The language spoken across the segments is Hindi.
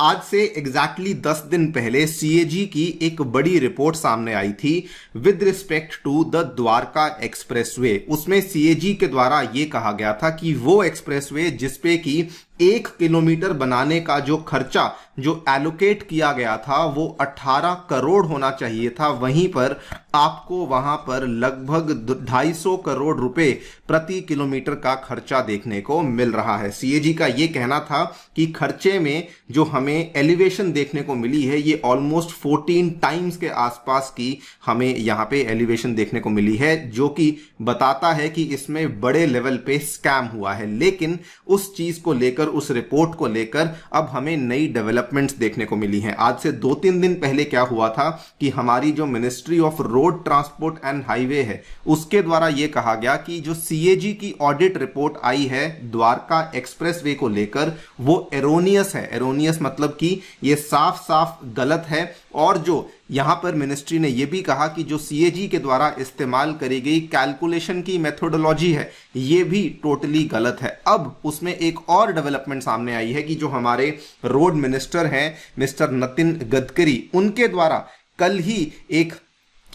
आज से एग्जैक्टली exactly दस दिन पहले सी की एक बड़ी रिपोर्ट सामने आई थी with respect to the Dwarka expressway उसमें सी के द्वारा ये कहा गया था कि वो एक्सप्रेसवे जिसपे की एक किलोमीटर बनाने का जो खर्चा जो एलोकेट किया गया था वो 18 करोड़ होना चाहिए था वहीं पर आपको वहां पर लगभग 250 करोड़ रुपए प्रति किलोमीटर का खर्चा देखने को मिल रहा है सीएजी का ये कहना था कि खर्चे में जो हम हमें एलिवेशन देखने को मिली है ये ऑलमोस्ट 14 टाइम्स के आसपास की हमें यहाँ पे एलिवेशन देखने को मिली है जो कि बताता है कि इसमें बड़े लेवल पे स्कैम हुआ है लेकिन उस चीज को लेकर उस रिपोर्ट को लेकर अब हमें नई डेवलपमेंट्स देखने को मिली हैं आज से दो तीन दिन पहले क्या हुआ था कि हमारी जो ministry of road transport and highway है उसके द्वारा ये कहा गया कि जो सी की ऑडिट रिपोर्ट आई है द्वारका एक्सप्रेस को लेकर वो एरोनियस है एरोनियस मतलब मतलब कि ये साफ साफ गलत है और जो यहाँ पर मिनिस्ट्री ने यह भी कहा कि जो सीएजी के द्वारा इस्तेमाल करी गई कैलकुलेशन की मेथोडोलॉजी है ये भी टोटली गलत है अब उसमें एक और डेवलपमेंट सामने आई है कि जो हमारे रोड मिनिस्टर हैं मिस्टर नितिन गडकरी उनके द्वारा कल ही एक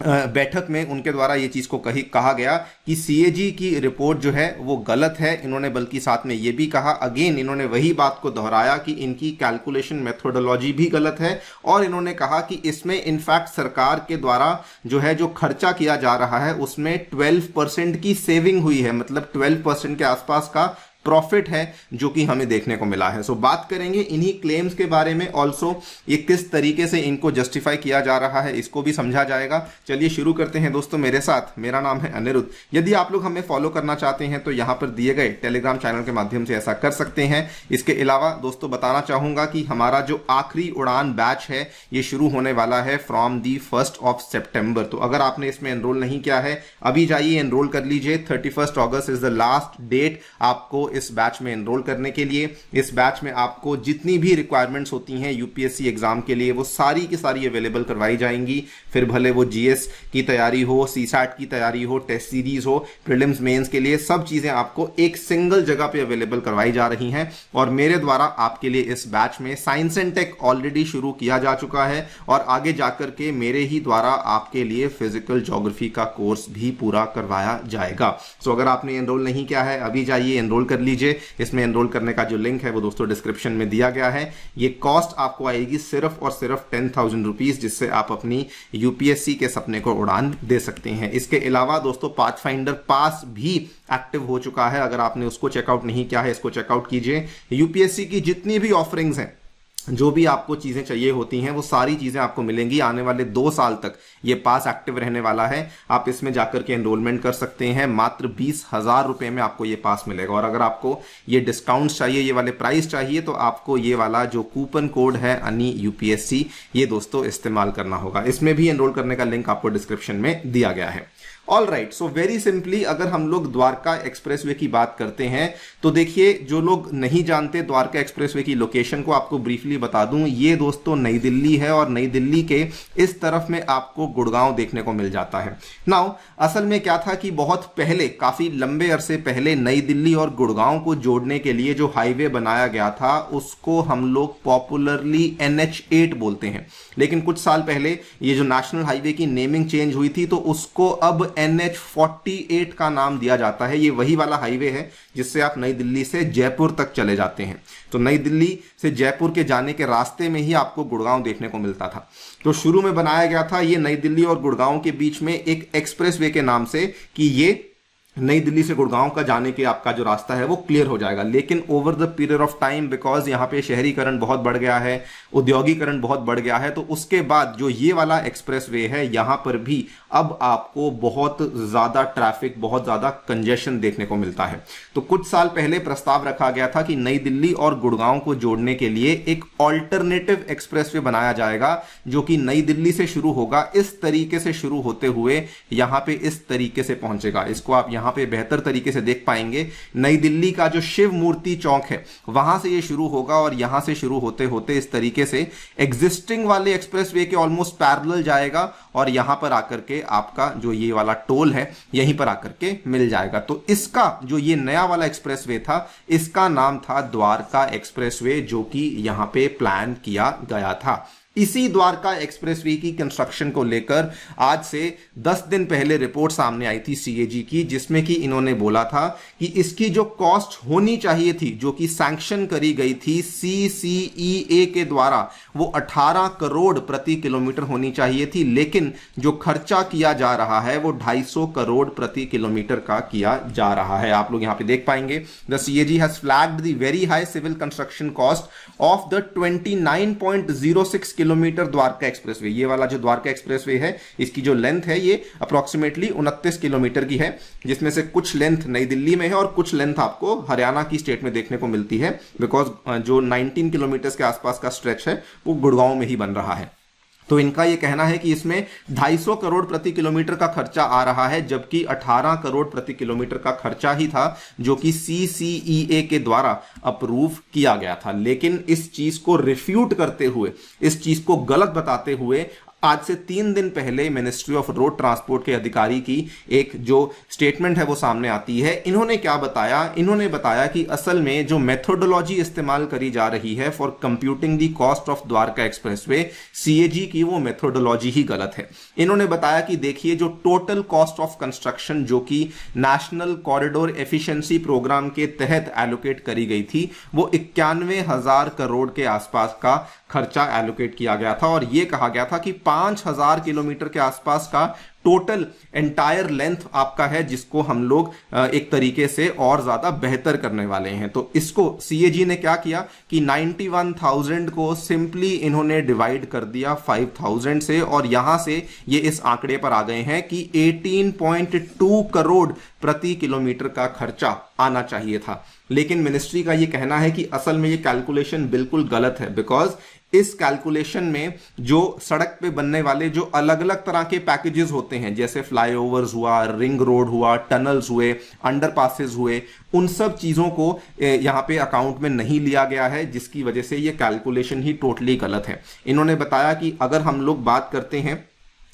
बैठक में उनके द्वारा ये चीज़ को कही कहा गया कि सीएजी की रिपोर्ट जो है वो गलत है इन्होंने बल्कि साथ में ये भी कहा अगेन इन्होंने वही बात को दोहराया कि इनकी कैलकुलेशन मेथोडोलॉजी भी गलत है और इन्होंने कहा कि इसमें इनफैक्ट सरकार के द्वारा जो है जो खर्चा किया जा रहा है उसमें ट्वेल्व परसेंट की सेविंग हुई है मतलब ट्वेल्व परसेंट के आसपास का प्रॉफिट है जो कि हमें देखने को मिला है सो so, बात करेंगे इन्हीं क्लेम्स के बारे में ऑल्सो ये किस तरीके से इनको जस्टिफाई किया जा रहा है इसको भी समझा जाएगा चलिए शुरू करते हैं दोस्तों मेरे साथ मेरा नाम है अनिरुद्ध यदि आप लोग हमें फॉलो करना चाहते हैं तो यहाँ पर दिए गए टेलीग्राम चैनल के माध्यम से ऐसा कर सकते हैं इसके अलावा दोस्तों बताना चाहूँगा कि हमारा जो आखिरी उड़ान बैच है ये शुरू होने वाला है from the first of September तो अगर आपने इसमें एनरोल नहीं किया है अभी जाइए एनरोल कर लीजिए thirty first is the last date आपको इस बैच में एनरोल करने के लिए इस बैच में आपको जितनी भी रिक्वायरमेंट्स होती हैं यूपीएससी एग्जाम के लिए वो सारी की सारी अवेलेबल करवाई जाएंगी फिर भले वो जीएस की तैयारी हो सीसैट की तैयारी हो टेस्ट सीरीज हो प्रिलिम्स मेंस के लिए सब चीजें आपको एक सिंगल जगह पे अवेलेबल करवाई जा रही हैं और मेरे द्वारा आपके लिए इस बैच में साइंस एंड टेक ऑलरेडी शुरू किया जा चुका है और आगे जाकर के मेरे ही द्वारा आपके लिए फिजिकल जोग्राफी का कोर्स भी पूरा करवाया जाएगा सो so, अगर आपने एनरोल नहीं किया है अभी जाइए एनरोल कर लीजिए इसमें एनरोल करने का जो लिंक है वो दोस्तों डिस्क्रिप्शन में दिया गया है ये कॉस्ट आपको आएगी सिर्फ और सिर्फ टेन थाउजेंड रुपीज जिससे आप अपनी यूपीएससी के सपने को उड़ान दे सकते हैं इसके अलावा दोस्तों पाथ फाइंडर पास भी एक्टिव हो चुका है अगर आपने उसको चेकआउट नहीं किया है इसको चेकआउट कीजिए यूपीएससी की जितनी भी ऑफरिंग्स हैं जो भी आपको चीज़ें चाहिए होती हैं वो सारी चीज़ें आपको मिलेंगी आने वाले दो साल तक ये पास एक्टिव रहने वाला है आप इसमें जाकर के एनरोलमेंट कर सकते हैं मात्र बीस हज़ार रुपये में आपको ये पास मिलेगा और अगर आपको ये डिस्काउंट चाहिए ये वाले प्राइस चाहिए तो आपको ये वाला जो कूपन कोड है अनी यू ये दोस्तों इस्तेमाल करना होगा इसमें भी एनरोल करने का लिंक आपको डिस्क्रिप्शन में दिया गया है all right so very simply अगर हम लोग द्वारका एक्सप्रेस की बात करते हैं तो देखिए जो लोग नहीं जानते द्वारका एक्सप्रेस की लोकेशन को आपको ब्रीफली बता दूं ये दोस्तों नई दिल्ली है और नई दिल्ली के इस तरफ में आपको गुड़गांव देखने को मिल जाता है नाउ असल में क्या था कि बहुत पहले काफी लंबे अरसे पहले नई दिल्ली और गुड़गांव को जोड़ने के लिए जो हाईवे बनाया गया था उसको हम लोग पॉपुलरली एन बोलते हैं लेकिन कुछ साल पहले ये जो नेशनल हाईवे की नेमिंग चेंज हुई थी तो उसको अब एन एच फोर्टी एट का नाम दिया जाता है ये वही वाला हाईवे है जिससे आप नई दिल्ली से जयपुर तक चले जाते हैं तो नई दिल्ली से जयपुर के जाने के रास्ते में ही आपको गुड़गांव देखने को मिलता था तो शुरू में बनाया गया था ये नई दिल्ली और गुड़गांव के बीच में एक एक्सप्रेस वे के नाम से कि ये नई दिल्ली से गुड़गांव का जाने के आपका जो रास्ता है वो क्लियर हो जाएगा लेकिन over the period of time because यहाँ पे शहरीकरण बहुत बढ़ गया है औद्योगिकरण बहुत बढ़ गया है तो उसके बाद जो ये वाला एक्सप्रेस वे है यहाँ पर भी अब आपको बहुत ज़्यादा ट्रैफिक बहुत ज़्यादा कंजेशन देखने को मिलता है तो कुछ साल पहले प्रस्ताव रखा गया था कि नई दिल्ली और गुड़गांव को जोड़ने के लिए एक ऑल्टरनेटिव एक्सप्रेस वे बनाया जाएगा जो कि नई दिल्ली से शुरू होगा इस तरीके से शुरू होते हुए यहाँ पे इस तरीके से पहुंचेगा इसको आप यहाँ यहाँ पे बेहतर तरीके से देख पाएंगे नई दिल्ली का जो शिव मूर्ति चौक है वहां से ये शुरू होगा और यहां से शुरू होते होते इस तरीके से एग्जिस्टिंग वाले एक्सप्रेस के ऑलमोस्ट पैरल जाएगा और यहां पर आकर के आपका जो ये वाला टोल है यहीं पर आकर के मिल जाएगा तो इसका जो ये नया वाला एक्सप्रेस था इसका नाम था द्वारका एक्सप्रेस जो कि यहां पर प्लान किया गया था इसी द्वारका एक्सप्रेसवे की कंस्ट्रक्शन को लेकर आज से 10 दिन पहले रिपोर्ट सामने आई थी सीएजी की जिसमें कि इन्होंने बोला था कि इसकी जो कॉस्ट होनी चाहिए थी जो कि सैंक्शन करी गई थी सीसीईए e के द्वारा वो 18 करोड़ प्रति किलोमीटर होनी चाहिए थी लेकिन जो खर्चा किया जा रहा है वो 250 करोड़ प्रति किलोमीटर का किया जा रहा है आप लोग यहां पे देख पाएंगे the CAG has flagged the very high civil construction cost of the twenty kilometer Dwarka way ये वाला जो द्वारका एक्सप्रेस वे है इसकी जो लेंथ है ये अप्रोक्सीमेटली उनतीस किलोमीटर की है जिसमें से कुछ लेंथ नई दिल्ली में है और कुछ लेंथ आपको हरियाणा की स्टेट में देखने को मिलती है बिकॉज जो नाइनटीन किलोमीटर के आसपास का स्ट्रेच है वो गुड़गांव में ही बन रहा है तो इनका यह कहना है कि इसमें 250 करोड़ प्रति किलोमीटर का खर्चा आ रहा है जबकि 18 करोड़ प्रति किलोमीटर का खर्चा ही था जो कि सीसीईए e के द्वारा अप्रूव किया गया था लेकिन इस चीज को रिफ्यूट करते हुए इस चीज को गलत बताते हुए आज से तीन दिन पहले मिनिस्ट्री ऑफ रोड ट्रांसपोर्ट के अधिकारी की एक जो स्टेटमेंट है वो सामने आती है इन्होंने क्या बताया इन्होंने बताया कि असल में जो मेथोडोलॉजी इस्तेमाल करी जा रही है for computing the cost of Dwarka expressway CAG की वो मेथोडोलॉजी ही गलत है इन्होंने बताया कि देखिए जो टोटल कॉस्ट ऑफ कंस्ट्रक्शन जो कि नेशनल कॉरिडोर एफिशियंसी प्रोग्राम के तहत एलोकेट करी गई थी वो इक्यानवे हजार करोड़ के आसपास का खर्चा एलोकेट किया गया था और यह कहा गया था कि 5000 किलोमीटर के आसपास का टोटल एंटायर लेंथ आपका है जिसको हम लोग एक तरीके से और ज़्यादा बेहतर करने वाले हैं तो इसको सी ने क्या किया कि 91,000 को सिंपली इन्होंने डिवाइड कर दिया 5,000 से और यहां से ये इस आंकड़े पर आ गए हैं कि 18.2 करोड़ प्रति किलोमीटर का खर्चा आना चाहिए था लेकिन मिनिस्ट्री का ये कहना है कि असल में ये कैलकुलेशन बिल्कुल गलत है बिकॉज इस कैलकुलेशन में जो सड़क पे बनने वाले जो अलग अलग तरह के पैकेजेस होते हैं जैसे फ्लाईओवर्स हुआ रिंग रोड हुआ टनल्स हुए अंडरपासेस हुए उन सब चीज़ों को यहाँ पे अकाउंट में नहीं लिया गया है जिसकी वजह से ये कैलकुलेशन ही टोटली गलत है इन्होंने बताया कि अगर हम लोग बात करते हैं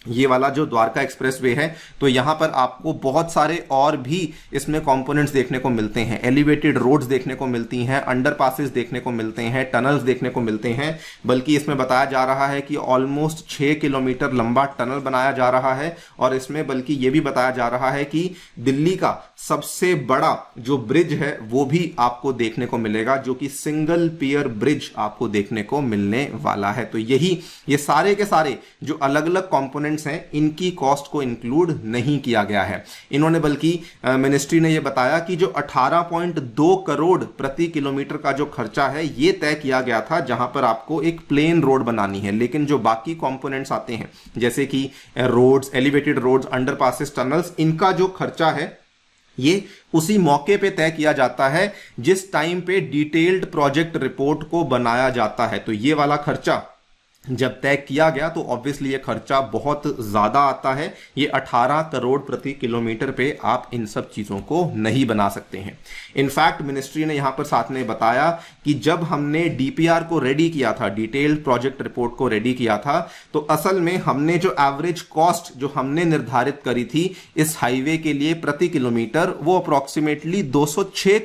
ये वाला जो द्वारका एक्सप्रेस वे है तो यहाँ पर आपको बहुत सारे और भी इसमें कंपोनेंट्स देखने को मिलते हैं एलिवेटेड रोड्स देखने को मिलती हैं अंडर पासिस देखने को मिलते हैं टनल्स देखने को मिलते हैं बल्कि इसमें बताया जा रहा है कि ऑलमोस्ट छः किलोमीटर लंबा टनल बनाया जा रहा है और इसमें बल्कि ये भी बताया जा रहा है कि दिल्ली का सबसे बड़ा जो ब्रिज है वो भी आपको देखने को मिलेगा जो कि सिंगल पियर ब्रिज आपको देखने को मिलने वाला है तो यही ये सारे के सारे जो अलग अलग कॉम्पोनेंट रेस्टोरेंट्स हैं इनकी कॉस्ट को इंक्लूड नहीं किया गया है इन्होंने बल्कि मिनिस्ट्री ने यह बताया कि जो 18.2 करोड़ प्रति किलोमीटर का जो खर्चा है ये तय किया गया था जहां पर आपको एक प्लेन रोड बनानी है लेकिन जो बाकी कॉम्पोनेंट्स आते हैं जैसे कि roads elevated roads under tunnels इनका जो खर्चा है ये उसी मौके पे तय किया जाता है जिस टाइम पे डिटेल्ड प्रोजेक्ट रिपोर्ट को बनाया जाता है तो ये वाला खर्चा जब तय किया गया तो ऑब्वियसली ये खर्चा बहुत ज़्यादा आता है ये 18 करोड़ प्रति किलोमीटर पे आप इन सब चीज़ों को नहीं बना सकते हैं इनफैक्ट मिनिस्ट्री ने यहाँ पर साथ में बताया कि जब हमने डीपीआर को रेडी किया था डिटेल्ड प्रोजेक्ट रिपोर्ट को रेडी किया था तो असल में हमने जो एवरेज कॉस्ट जो हमने निर्धारित करी थी इस हाईवे के लिए प्रति किलोमीटर वो अप्रॉक्सीमेटली दो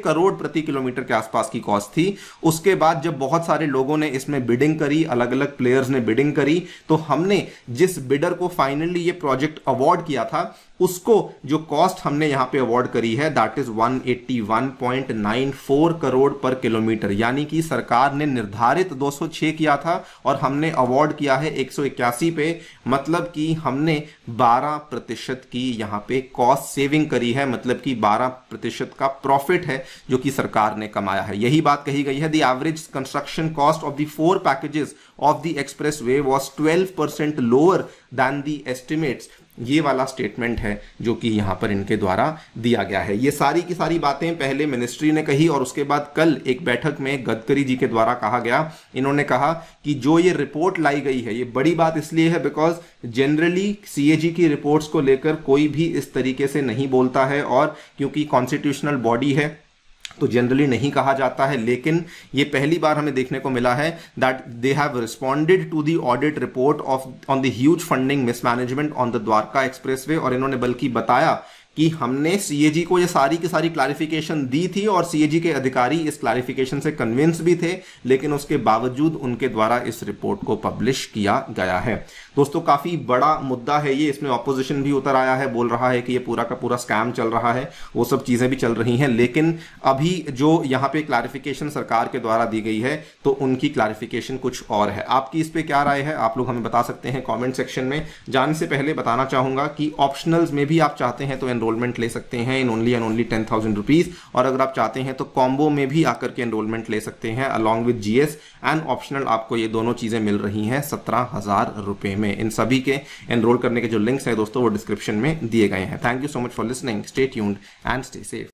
करोड़ प्रति किलोमीटर के आसपास की कॉस्ट थी उसके बाद जब बहुत सारे लोगों ने इसमें बिडिंग करी अलग अलग प्लेयर्स ने बिडिंग करी तो हमने जिस बिडर को फाइनली ये प्रोजेक्ट अवार्ड किया था उसको जो कॉस्ट हमने यहाँ पे अवॉर्ड करी है दैट इज 181.94 करोड़ पर किलोमीटर यानी कि सरकार ने निर्धारित 206 किया था और हमने अवॉर्ड किया है 181 पे मतलब कि हमने 12 प्रतिशत की यहाँ पे कॉस्ट सेविंग करी है मतलब कि 12 प्रतिशत का प्रॉफिट है जो कि सरकार ने कमाया है यही बात कही गई है the average construction cost of the four packages of the expressway was twelve percent lower than the estimates ये वाला स्टेटमेंट है जो कि यहाँ पर इनके द्वारा दिया गया है ये सारी की सारी बातें पहले मिनिस्ट्री ने कही और उसके बाद कल एक बैठक में गडकरी जी के द्वारा कहा गया इन्होंने कहा कि जो ये रिपोर्ट लाई गई है ये बड़ी बात इसलिए है बिकॉज जनरली सीएजी की रिपोर्ट्स को लेकर कोई भी इस तरीके से नहीं बोलता है और क्योंकि कॉन्स्टिट्यूशनल बॉडी है तो जनरली नहीं कहा जाता है लेकिन ये पहली बार हमें देखने को मिला है that they have responded to the audit report of on the huge funding mismanagement on the Dwarka expressway और इन्होंने बल्कि बताया कि हमने सीएजी को ये सारी की सारी क्लैरिफिकेशन दी थी और सीएजी के अधिकारी इस क्लैरिफिकेशन से कन्विंस भी थे लेकिन उसके बावजूद उनके द्वारा इस रिपोर्ट को पब्लिश किया गया है दोस्तों काफ़ी बड़ा मुद्दा है ये इसमें ऑपोजिशन भी उतर आया है बोल रहा है कि ये पूरा का पूरा स्कैम चल रहा है वो सब चीज़ें भी चल रही हैं लेकिन अभी जो यहाँ पे क्लैरिफिकेशन सरकार के द्वारा दी गई है तो उनकी क्लैरिफिकेशन कुछ और है आपकी इस पर क्या राय है आप लोग हमें बता सकते हैं कॉमेंट सेक्शन में जाने से पहले बताना चाहूंगा कि ऑप्शनल में भी आप चाहते हैं तो एनरोलमेंट ले सकते हैं in only and only ten thousand rupees और अगर आप चाहते हैं तो कॉम्बो में भी आकर के एनरोलमेंट ले सकते हैं along with G and optional आपको ये दोनों चीज़ें मिल रही हैं सत्रह हज़ार रुपए में इन सभी के एनरोल करने के जो लिंक्स हैं दोस्तों वो डिस्क्रिप्शन में दिए गए हैं thank you so much for listening stay tuned and stay safe